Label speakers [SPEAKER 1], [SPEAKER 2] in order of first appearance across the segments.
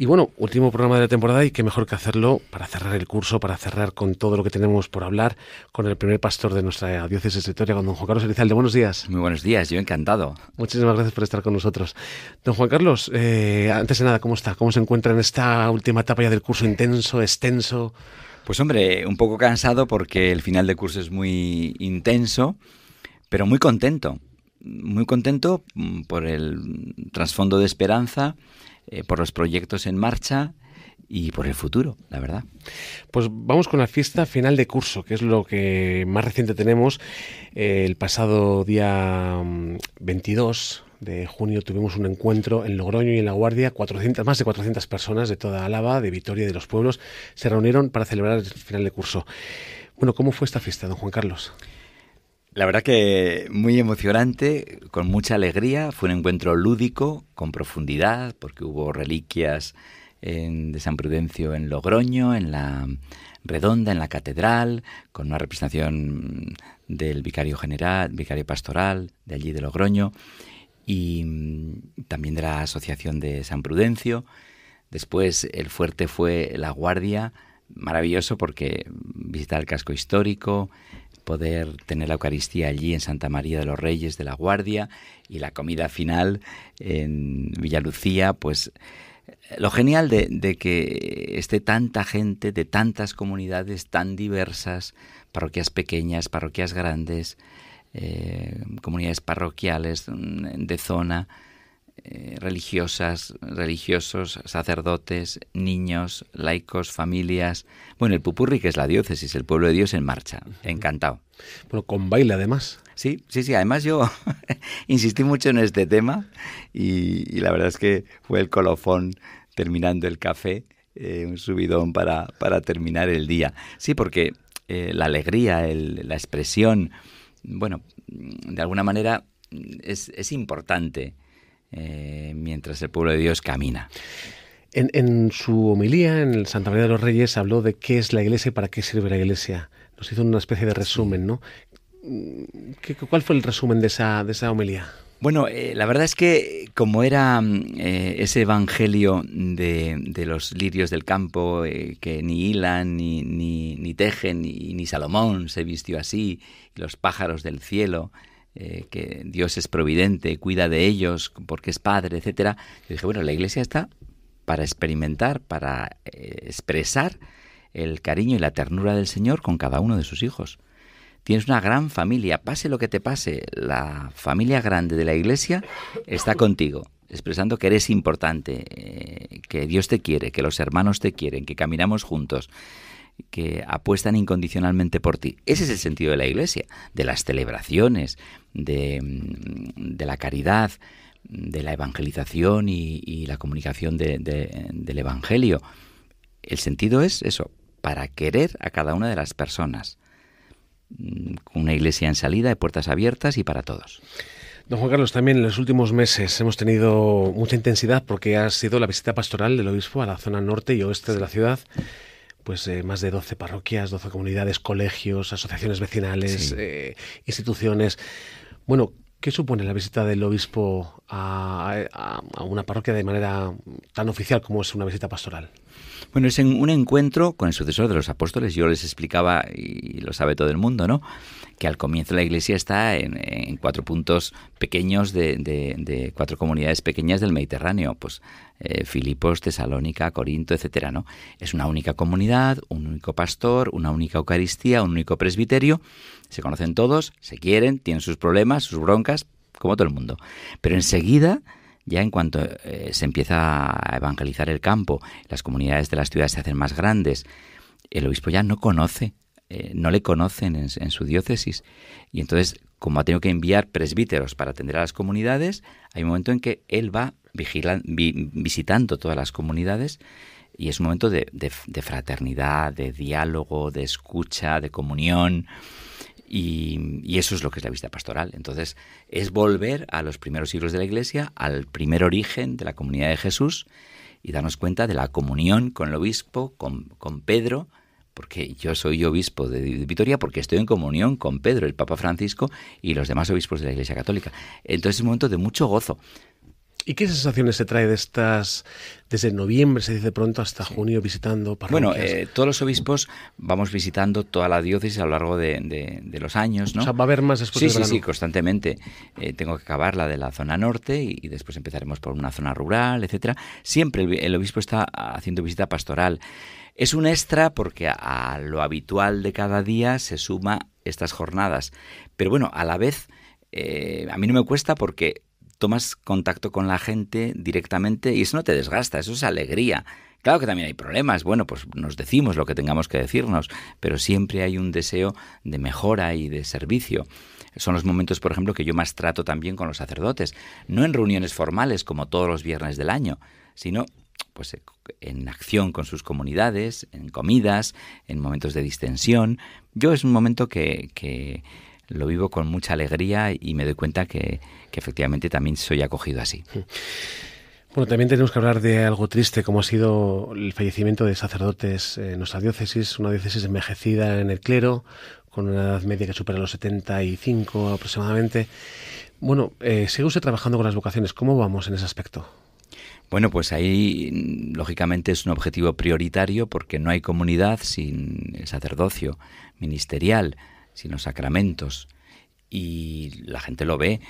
[SPEAKER 1] Y bueno, último programa de la temporada y qué mejor que hacerlo para cerrar el curso, para cerrar con todo lo que tenemos por hablar con el primer pastor de nuestra diócesis de con don Juan Carlos Elizalde. Buenos días. Muy
[SPEAKER 2] buenos días, yo encantado.
[SPEAKER 1] Muchísimas gracias por estar con nosotros. Don Juan Carlos, eh, antes de nada, ¿cómo está? ¿Cómo se encuentra en esta última etapa ya del curso
[SPEAKER 2] intenso, extenso? Pues hombre, un poco cansado porque el final de curso es muy intenso, pero muy contento. Muy contento mm, por el trasfondo de esperanza eh, por los proyectos en marcha y por el futuro, la verdad. Pues vamos con la fiesta
[SPEAKER 1] final de curso, que es lo que más reciente tenemos. Eh, el pasado día 22 mm, de junio tuvimos un encuentro en Logroño y en La Guardia. más de 400 personas de toda Álava, de Vitoria y de los pueblos se reunieron para celebrar el final de curso. Bueno, ¿cómo fue esta fiesta, don Juan Carlos?
[SPEAKER 2] La verdad que muy emocionante, con mucha alegría. Fue un encuentro lúdico, con profundidad, porque hubo reliquias en, de San Prudencio en Logroño, en la Redonda, en la Catedral, con una representación del vicario general, vicario pastoral de allí de Logroño y también de la Asociación de San Prudencio. Después el fuerte fue la Guardia maravilloso porque visitar el casco histórico, poder tener la Eucaristía allí en Santa María de los Reyes de la Guardia y la comida final en Villalucía, pues eh, lo genial de, que esté tanta gente de tantas comunidades tan diversas, parroquias pequeñas, parroquias grandes, eh, comunidades parroquiales mm, de zona, eh, religiosas, religiosos, sacerdotes, niños, laicos, familias. Bueno, el Pupurri, que es la diócesis, el pueblo de Dios en marcha. Encantado. Bueno, con baile además. Sí, sí, sí. Además yo insistí mucho en este tema y, la verdad es que fue el colofón terminando el café, eh, un subidón para, para, terminar el día. Sí, porque eh, la alegría, la expresión, bueno, de alguna manera es importante eh, mientras el pueblo de Dios camina.
[SPEAKER 1] En, su homilía en el Santa María de los Reyes habló de qué es la iglesia y para qué sirve la iglesia. Nos hizo una especie de resumen, ¿no? Mm, ¿Qué, ¿Cuál fue el resumen de esa, de esa homilía?
[SPEAKER 2] Bueno, eh, la verdad es que como era mm, eh, ese evangelio de, los lirios del campo, que ni hilan, ni, ni, tejen, ni, ni, Salomón se vistió así, los pájaros del cielo, eh, que Dios es providente, cuida de ellos porque es padre, etcétera. Yo dije, bueno, la iglesia está para experimentar, para eh, expresar el cariño y la ternura del Señor con cada uno de sus hijos. Tienes una gran familia, pase lo que te pase, la familia grande de la iglesia está contigo, expresando que eres importante, eh, que Dios te quiere, que los hermanos te quieren, que caminamos juntos que apuestan incondicionalmente por ti. Ese es el sentido de la iglesia, de las celebraciones, de, mm, la caridad, de la evangelización y, la comunicación del Evangelio. El sentido es eso, para querer a cada una de las personas. Mm, una iglesia en salida, de puertas abiertas y para todos.
[SPEAKER 1] Don Juan Carlos, también en los últimos meses hemos tenido mucha intensidad porque ha sido la visita pastoral del obispo a la zona norte y oeste de la ciudad pues eh, más de 12 parroquias, 12 comunidades, colegios, asociaciones vecinales, eh, instituciones. Bueno, ¿qué supone la visita del obispo a, una parroquia de manera tan oficial como es una visita pastoral?
[SPEAKER 2] Bueno, es un encuentro con el sucesor de los apóstoles. Yo les explicaba, y lo sabe todo el mundo, ¿no? que al comienzo la Iglesia está en, cuatro puntos pequeños de, cuatro comunidades pequeñas del Mediterráneo, pues eh, Filipos, Tesalónica, Corinto, etcétera, ¿no? Es una única comunidad, un único pastor, una única Eucaristía, un único presbiterio. Se conocen todos, se quieren, tienen sus problemas, sus broncas, como todo el mundo. Pero enseguida ya en cuanto eh, se empieza a evangelizar el campo, las comunidades de las ciudades se hacen más grandes, el obispo ya no conoce eh, no le conocen en, su diócesis. Y entonces, como ha tenido que enviar presbíteros para atender a las comunidades, hay un momento en que él va visitando todas las comunidades y es un momento de, fraternidad, de diálogo, de escucha, de comunión. Y, eso es lo que es la vista pastoral. Entonces, es volver a los primeros siglos de la Iglesia, al primer origen de la comunidad de Jesús y darnos cuenta de la comunión con el obispo, con Pedro, porque yo soy obispo de Vitoria, porque estoy en comunión con Pedro, el Papa Francisco, y los demás obispos de la Iglesia Católica. Entonces es un momento de mucho gozo. ¿Y qué sensaciones se trae de estas, desde
[SPEAKER 1] noviembre, se dice pronto, hasta junio visitando parroquias? Bueno, eh,
[SPEAKER 2] todos los obispos vamos visitando toda la diócesis a lo largo de, los años, ¿no? O sea, va a haber más después sí, sí, Sí, constantemente. Eh, tengo que acabar la de la zona norte y, después empezaremos por una zona rural, etcétera. Siempre el, obispo está haciendo visita pastoral. Es un extra porque a, lo habitual de cada día se suma estas jornadas. Pero bueno, a la vez... Eh, a mí no me cuesta porque tomas contacto con la gente directamente y eso no te desgasta, eso es alegría. Claro que también hay problemas, bueno, pues nos decimos lo que tengamos que decirnos, pero siempre hay un deseo de mejora y de servicio. Son los momentos, por ejemplo, que yo más trato también con los sacerdotes, no en reuniones formales como todos los viernes del año, sino pues en acción con sus comunidades, en comidas, en momentos de distensión. Yo es un momento que, que lo vivo con mucha alegría y me doy cuenta que, efectivamente también soy acogido así. Hmm.
[SPEAKER 1] Bueno, también tenemos que hablar de algo triste, como ha sido el fallecimiento de sacerdotes en nuestra diócesis, una diócesis envejecida en el clero, con una edad media que supera los 75 aproximadamente. Bueno, eh, sigue usted trabajando con las vocaciones. ¿Cómo vamos en ese aspecto?
[SPEAKER 2] Bueno, pues ahí lógicamente es un objetivo prioritario porque no hay comunidad sin el sacerdocio ministerial sino sacramentos. Y la gente lo ve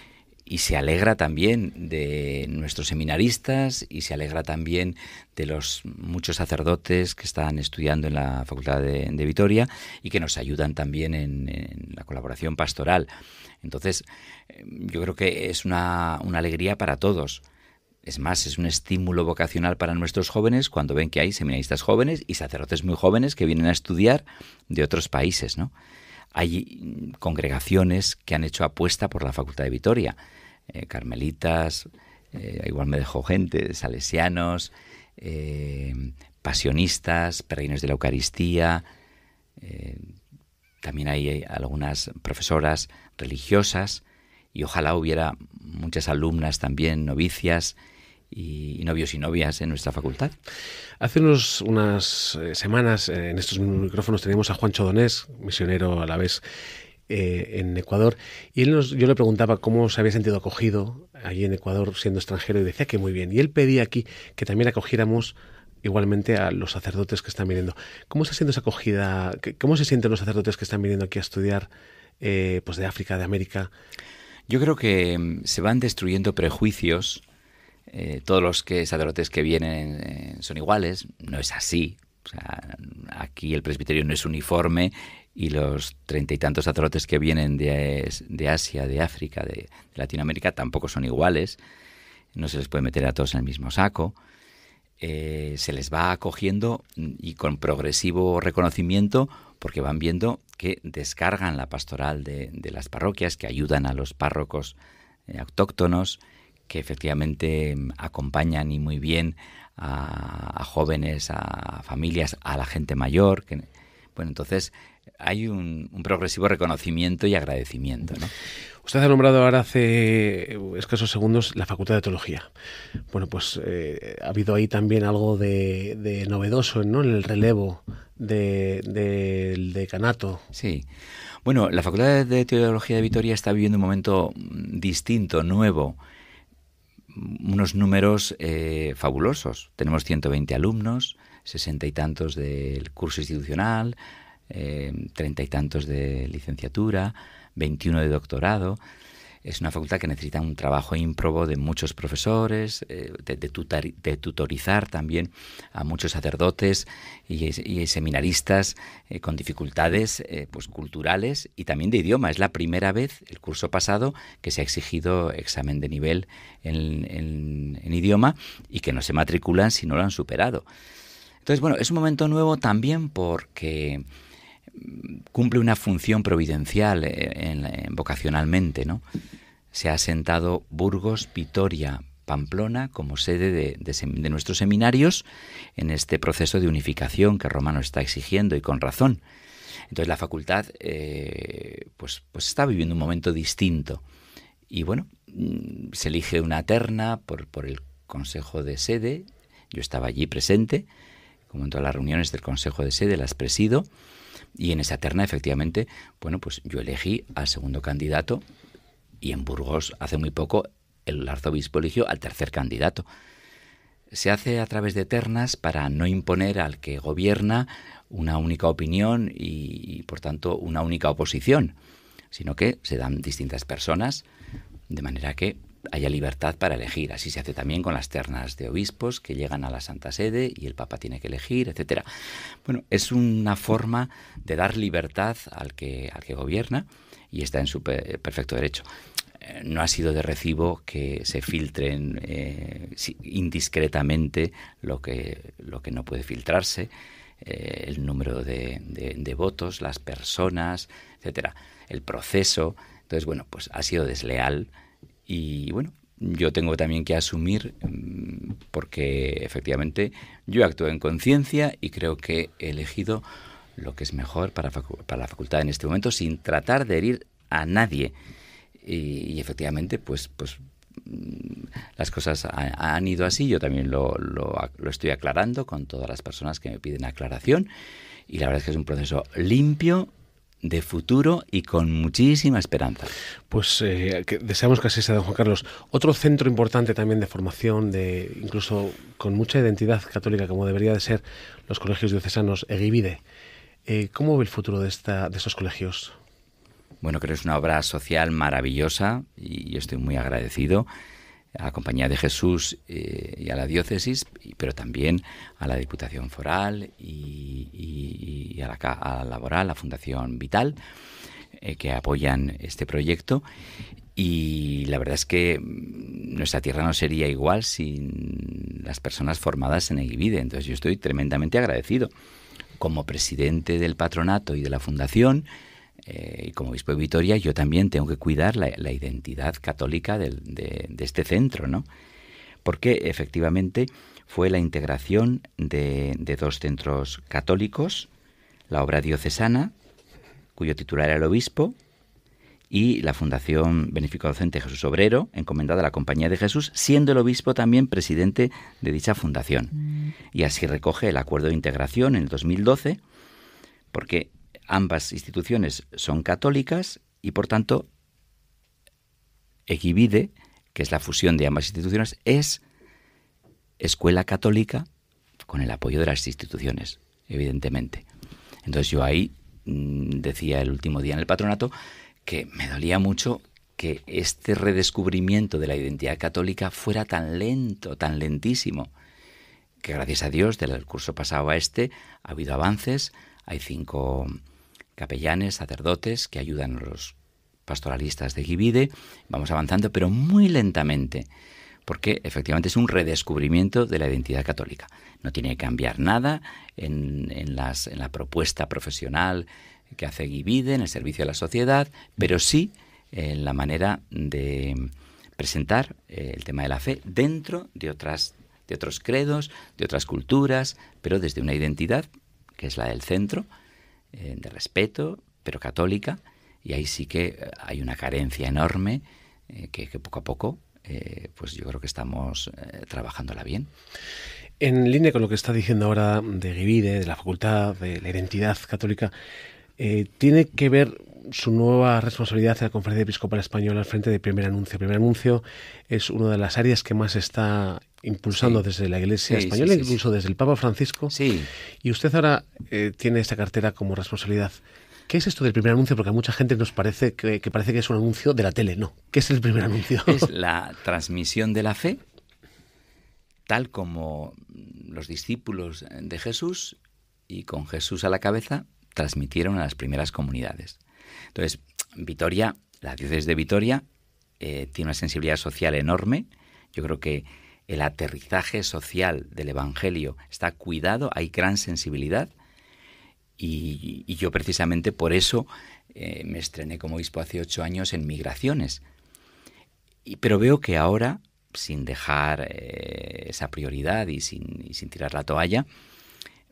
[SPEAKER 2] y se alegra también de nuestros seminaristas y se alegra también de los muchos sacerdotes que están estudiando en la Facultad de, Vitoria y que nos ayudan también en, la colaboración pastoral. Entonces, eh, yo creo que es una, una alegría para todos. Es más, es un estímulo vocacional para nuestros jóvenes cuando ven que hay seminaristas jóvenes y sacerdotes muy jóvenes que vienen a estudiar de otros países, ¿no? Hay mm, congregaciones que han hecho apuesta por la Facultad de Vitoria, eh, carmelitas, eh, igual me dejó gente, salesianos, eh, pasionistas, peregrinos de la Eucaristía. también hay algunas profesoras religiosas y ojalá hubiera muchas alumnas también, novicias, y, novios y novias en nuestra facultad.
[SPEAKER 1] Hace unos, unas eh, semanas eh, en estos micrófonos teníamos a Juan Chodonés, misionero a la vez eh, en Ecuador, y él nos, yo le preguntaba cómo se había sentido acogido allí en Ecuador siendo extranjero y decía que muy bien. Y él pedía aquí que también acogiéramos igualmente a los sacerdotes que están viniendo. ¿Cómo está siendo esa acogida? ¿Cómo se sienten los sacerdotes que están viniendo aquí a estudiar pues de África, de América?
[SPEAKER 2] Yo creo que mm, se van destruyendo prejuicios eh, todos los sacerdotes que vienen eh, son iguales. No es así. aquí el presbiterio no es uniforme y los treinta y tantos sacerdotes que vienen de, Asia, de África, de, Latinoamérica tampoco son iguales. No se les puede meter a todos en el mismo saco. Eh, se les va acogiendo y con progresivo reconocimiento porque van viendo que descargan la pastoral de las parroquias, que ayudan a los párrocos autóctonos, que efectivamente mm, acompañan y muy bien a, jóvenes, a familias, a la gente mayor. bueno, entonces hay un, progresivo reconocimiento y agradecimiento. Usted ha nombrado ahora hace
[SPEAKER 1] escasos segundos la Facultad de Teología. Bueno, pues eh, ha habido ahí también algo de, novedoso ¿no? en el relevo del de, decanato.
[SPEAKER 2] Sí. Bueno, la Facultad de Teología de Vitoria está viviendo un momento mm, distinto, nuevo unos números eh, fabulosos. Tenemos 120 alumnos, sesenta y tantos del curso institucional, eh, treinta y tantos de licenciatura, 21 de doctorado es una facultad que necesita un trabajo ímprobo de muchos profesores, eh, de, tutorizar también a muchos sacerdotes y, seminaristas eh, con dificultades eh, pues, culturales y también de idioma. Es la primera vez, el curso pasado, que se ha exigido examen de nivel en idioma y que no se matriculan si no lo han superado. Entonces, bueno, es un momento nuevo también porque cumple una función providencial eh, vocacionalmente, ¿no? Se ha asentado Burgos, Vitoria, Pamplona como sede de, nuestros seminarios en este proceso de unificación que Romano está exigiendo y con razón. Entonces la facultad eh, pues, pues está viviendo un momento distinto y bueno, mm, se elige una terna por, por el Consejo de Sede, yo estaba allí presente, como en todas las reuniones del Consejo de Sede, las presido, y en esa terna, efectivamente, bueno, pues yo elegí al segundo candidato y en Burgos hace muy poco el arzobispo eligió al tercer candidato. Se hace a través de ternas para no imponer al que gobierna una única opinión y, y por tanto, una única oposición, sino que se dan distintas personas, de manera que haya libertad para elegir. Así se hace también con las ternas de obispos que llegan a la Santa Sede y el Papa tiene que elegir, etcétera. Bueno, es una forma de dar libertad al que, al que gobierna y está en su eh, perfecto derecho. Eh, no ha sido de recibo que se filtren eh, indiscretamente lo que, lo que no puede filtrarse, el número de, de votos, las personas, etcétera, el proceso. Entonces, bueno, pues ha sido desleal y bueno, yo tengo también que asumir, mm, porque efectivamente yo actúo en conciencia y creo que he elegido lo que es mejor para, para la facultad en este momento sin tratar de herir a nadie. Y, efectivamente, pues, pues mm, las cosas han ido así, yo también lo, lo, lo estoy aclarando con todas las personas que me piden aclaración y la verdad es que es un proceso limpio de futuro y con muchísima esperanza. Pues eh, deseamos que así sea,
[SPEAKER 1] don Juan Carlos. Otro centro importante también de formación, de incluso con mucha identidad católica, como debería de ser los colegios diocesanos, Egibide. Eh, ¿Cómo ve el futuro de, esta,
[SPEAKER 2] de estos colegios? Bueno, creo que es una obra social maravillosa y yo estoy muy agradecido a la Compañía de Jesús eh, y a la diócesis, pero también a la Diputación Foral y, a, la, a, la, Laboral, la Fundación Vital, eh, que apoyan este proyecto. Y la verdad es que mm, nuestra tierra no sería igual sin las personas formadas en Eguivide. Entonces yo estoy tremendamente agradecido como presidente del patronato y de la fundación eh, y como obispo de Vitoria, yo también tengo que cuidar la, identidad católica de, este centro, ¿no? Porque efectivamente fue la integración de, dos centros católicos, la obra diocesana, cuyo titular era el obispo, y la Fundación Benéfico Docente Jesús Obrero, encomendada a la Compañía de Jesús, siendo el obispo también presidente de dicha fundación. Mm. Y así recoge el acuerdo de integración en el 2012, porque ambas instituciones son católicas y por tanto Equivide, que es la fusión de ambas instituciones, es escuela católica con el apoyo de las instituciones, evidentemente. Entonces yo ahí mm, decía el último día en el patronato que me dolía mucho que este redescubrimiento de la identidad católica fuera tan lento, tan lentísimo, que gracias a Dios del curso pasado a este ha habido avances, hay cinco capellanes, sacerdotes que ayudan a los pastoralistas de Givide. Vamos avanzando, pero muy lentamente, porque efectivamente es un redescubrimiento de la identidad católica. No tiene que cambiar nada en, la propuesta profesional que hace Givide, en el servicio a la sociedad, pero sí en la manera de presentar eh, el tema de la fe dentro de otras de otros credos, de otras culturas, pero desde una identidad que es la del centro, eh, de respeto, pero católica, y ahí sí que eh, hay una carencia enorme eh, que, poco a poco, pues yo creo que estamos trabajándola bien. En línea
[SPEAKER 1] con lo que está diciendo ahora de Givide, de la Facultad de la Identidad Católica, eh, tiene que ver su nueva responsabilidad en la Conferencia Episcopal Española al frente de Primer Anuncio. Primer Anuncio es una de las áreas que más está impulsando desde la Iglesia Española, incluso desde el Papa Francisco. Sí. Y usted ahora eh, tiene esta cartera como responsabilidad. ¿Qué es esto del primer anuncio? Porque a mucha gente nos parece que parece que es un anuncio de la tele. No. ¿Qué es el primer anuncio? Es
[SPEAKER 2] la transmisión de la fe, tal como los discípulos de Jesús y con Jesús a la cabeza transmitieron a las primeras comunidades. Entonces, Vitoria, la diócesis de Vitoria, eh, tiene una sensibilidad social enorme. Yo creo que el aterrizaje social del Evangelio está cuidado, hay gran sensibilidad. Y, yo precisamente por eso eh, me estrené como obispo hace ocho años en migraciones. pero veo que ahora, sin dejar eh, esa prioridad y sin tirar la toalla,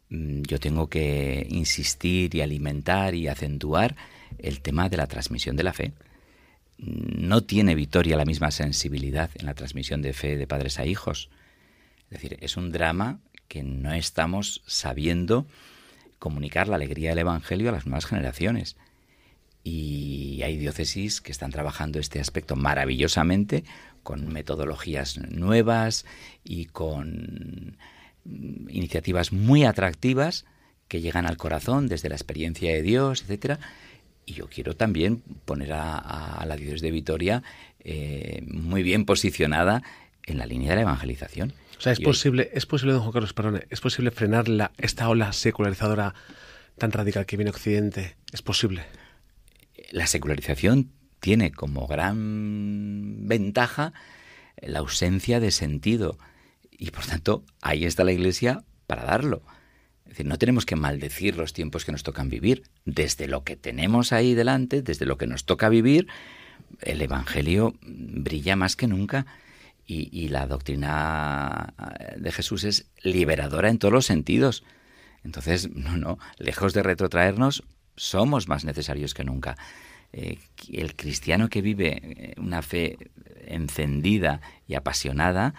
[SPEAKER 2] Mm, yo tengo que insistir y alimentar y acentuar el tema de la transmisión de la fe. Mm, no tiene Vitoria la misma sensibilidad en la transmisión de fe de padres a hijos. Es decir, es un drama que no estamos sabiendo comunicar la alegría del Evangelio a las nuevas generaciones. Y hay diócesis que están trabajando este aspecto maravillosamente, con metodologías nuevas y con Mm, iniciativas muy atractivas que llegan al corazón desde la experiencia de Dios, etcétera. Y yo quiero también poner a, la Dios de Vitoria eh, muy bien posicionada en la línea de la evangelización.
[SPEAKER 1] O sea, es posible, es posible, don Juan Carlos, Parone? es posible frenar la, esta ola secularizadora tan radical que viene Occidente. Es posible.
[SPEAKER 2] La secularización tiene como gran ventaja la ausencia de sentido, y por tanto, ahí está la Iglesia para darlo. decir, no tenemos que maldecir los tiempos que nos tocan vivir. Desde lo que tenemos ahí delante, desde lo que nos toca vivir, el Evangelio brilla más que nunca y, la doctrina eh, de Jesús es liberadora en todos los sentidos. Entonces, no, no, lejos de retrotraernos, somos más necesarios que nunca. Eh, el cristiano que vive eh, una fe encendida y apasionada,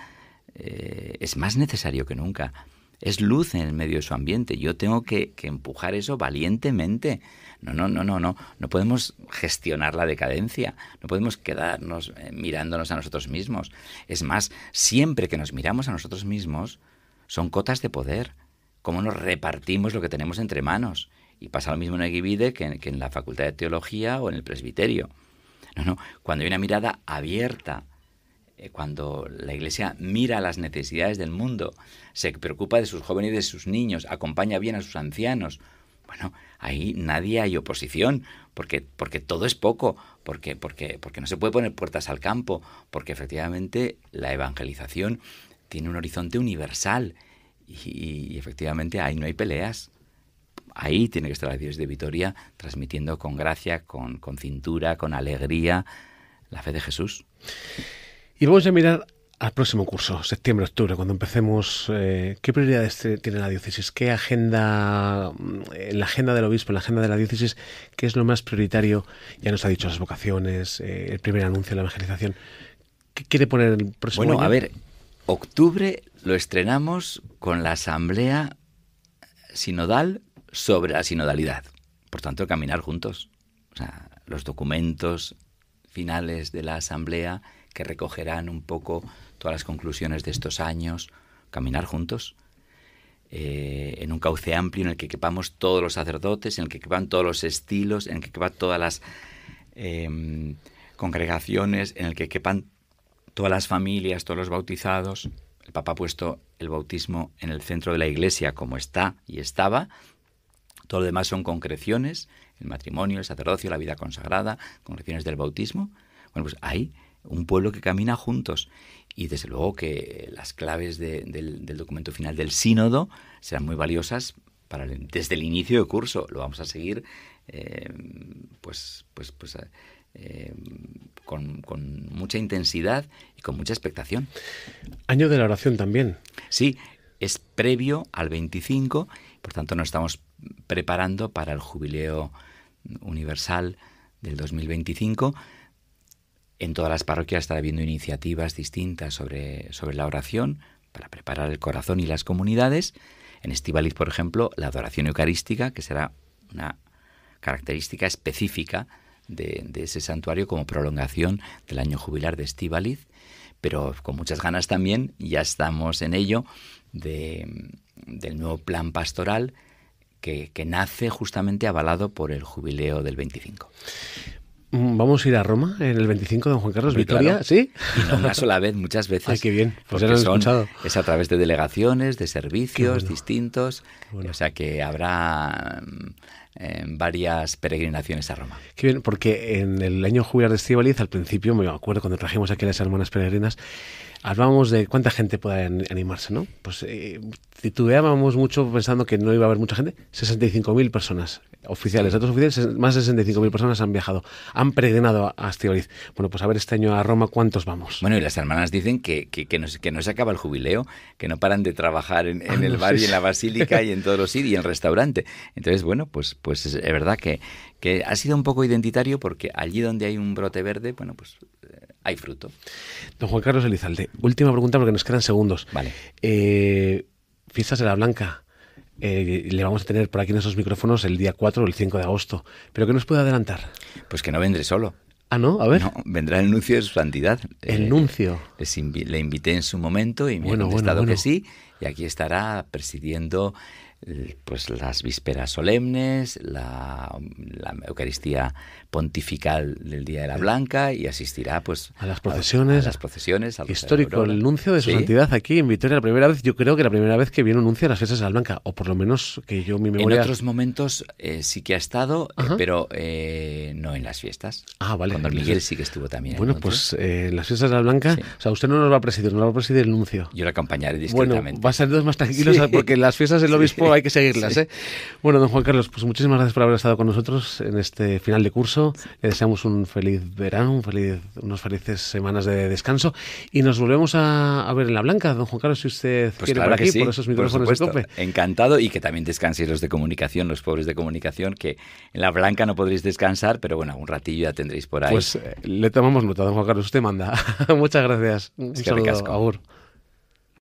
[SPEAKER 2] eh, es más necesario que nunca. Es luz en el medio de su ambiente. Yo tengo que, empujar eso valientemente. No, no, no, no, no. No podemos gestionar la decadencia. No podemos quedarnos eh, mirándonos a nosotros mismos. Es más, siempre que nos miramos a nosotros mismos, son cotas de poder. Cómo nos repartimos lo que tenemos entre manos. Y pasa lo mismo en el que en la Facultad de Teología o en el Presbiterio. No, no. Cuando hay una mirada abierta eh, cuando la Iglesia mira las necesidades del mundo, se preocupa de sus jóvenes y de sus niños, acompaña bien a sus ancianos, bueno, ahí nadie hay oposición, porque, porque todo es poco, porque, porque, porque no se puede poner puertas al campo, porque efectivamente la evangelización tiene un horizonte universal y, efectivamente ahí no hay peleas. Ahí tiene que estar la Dios de Vitoria transmitiendo con gracia, con, con cintura, con alegría la fe de Jesús.
[SPEAKER 1] Y vamos a mirar al próximo curso, septiembre-octubre, cuando empecemos, eh, ¿qué prioridades tiene la diócesis? ¿Qué agenda, mm, la agenda del obispo, la agenda de la diócesis, qué es lo más prioritario? Ya nos ha dicho las vocaciones, eh, el primer anuncio de la evangelización. ¿Qué quiere poner el próximo Bueno, a ver,
[SPEAKER 2] octubre lo estrenamos con la asamblea sinodal sobre la sinodalidad. Por tanto, caminar juntos. O sea, los documentos finales de la asamblea que recogerán un poco todas las conclusiones de estos años, caminar juntos, eh, en un cauce amplio en el que quepamos todos los sacerdotes, en el que quepan todos los estilos, en el que quepan todas las em, congregaciones, en el que quepan todas las familias, todos los bautizados. El Papa ha puesto el bautismo en el centro de la Iglesia como está y estaba. Todo lo demás son concreciones, el matrimonio, el sacerdocio, la vida consagrada, concreciones del bautismo. Bueno, pues ahí un pueblo que camina juntos. Y desde luego que las claves del, documento final del sínodo serán muy valiosas para desde el inicio del curso. Lo vamos a seguir eh, pues, pues, pues eh, con, con mucha intensidad y con mucha expectación. Año de la oración también. Sí, es previo al 25, por tanto nos estamos preparando para el jubileo universal del 2025 en todas las parroquias está habiendo iniciativas distintas sobre, sobre la oración para preparar el corazón y las comunidades. En Estivaliz, por ejemplo, la adoración eucarística, que será una característica específica de, ese santuario como prolongación del año jubilar de Estivaliz, pero con muchas ganas también, ya estamos en ello, del nuevo plan pastoral que, que, nace justamente avalado por el jubileo del 25.
[SPEAKER 1] Mm, vamos a ir a Roma en el 25 de Don Juan Carlos Victoria, ¿sí?
[SPEAKER 2] no una sola vez, muchas veces. Ay, qué bien. Pues ya escuchado. Es a través de delegaciones, de servicios distintos. O sea que habrá mm, en eh, varias peregrinaciones a Roma.
[SPEAKER 1] Qué bien, porque en el año jubilar de Estivaliz, al principio, me acuerdo cuando trajimos aquí a las hermanas peregrinas, hablábamos de cuánta gente puede animarse, ¿no? Pues eh, titubeábamos mucho pensando que no iba a haber mucha gente, 65.000 personas oficiales, datos oficiales, más de 65.000 personas han viajado, han peregrinado a Astioriz. Bueno, pues a ver este año a Roma cuántos vamos. Bueno, y las
[SPEAKER 2] hermanas dicen que, que, no se acaba el jubileo, que no paran de trabajar en, el barrio y en la basílica y en todos los sitios y en el restaurante. Entonces, bueno, pues, pues es verdad que, que ha sido un poco identitario porque allí donde hay un brote verde, bueno, pues eh, hay fruto.
[SPEAKER 1] Don Juan Carlos Elizalde, última pregunta porque nos quedan segundos. Vale. Eh, fiestas de la Blanca. Eh, le vamos a tener por aquí en esos micrófonos el día 4 o el 5 de agosto. ¿Pero qué nos puede adelantar?
[SPEAKER 2] Pues que no vendré solo. Ah, no, a ver. vendrá el nuncio de su santidad. El anuncio? nuncio. Eh, le invité en su momento y me bueno, ha contestado que sí. Y aquí estará presidiendo pues las vísperas solemnes, la, Eucaristía pontifical del Día de la eh. Blanca y asistirá pues a las procesiones, las procesiones. histórico el anuncio de su santidad
[SPEAKER 1] aquí en Vitoria, la primera vez, yo creo que la primera vez que viene un nuncio a las fiestas de la Blanca, o por lo menos que yo mi memoria. En otros
[SPEAKER 2] momentos eh, sí que ha estado, eh, pero no en las fiestas. Ah, vale. Cuando Miguel sí que estuvo también.
[SPEAKER 1] Bueno, pues las fiestas de la Blanca, o sea, usted no nos va a presidir, no nos va a presidir el anuncio Yo lo acompañaré discretamente. va a ser dos más tranquilos porque las fiestas del obispo hay que seguirlas. ¿eh? Bueno, don Juan Carlos, pues muchísimas gracias por haber estado con nosotros en este final de curso. Le deseamos un feliz verano, un feliz, unos felices semanas de descanso y nos volvemos a, ver en La Blanca, don Juan Carlos, si usted pues quiere claro aquí, por esos micrófonos de
[SPEAKER 2] Encantado y que también descanséis los de comunicación, los pobres de comunicación, que en La Blanca no podréis descansar, pero bueno, un ratillo ya tendréis por ahí. Pues eh,
[SPEAKER 1] le tomamos nota, don Juan Carlos, usted manda. Muchas gracias. Un que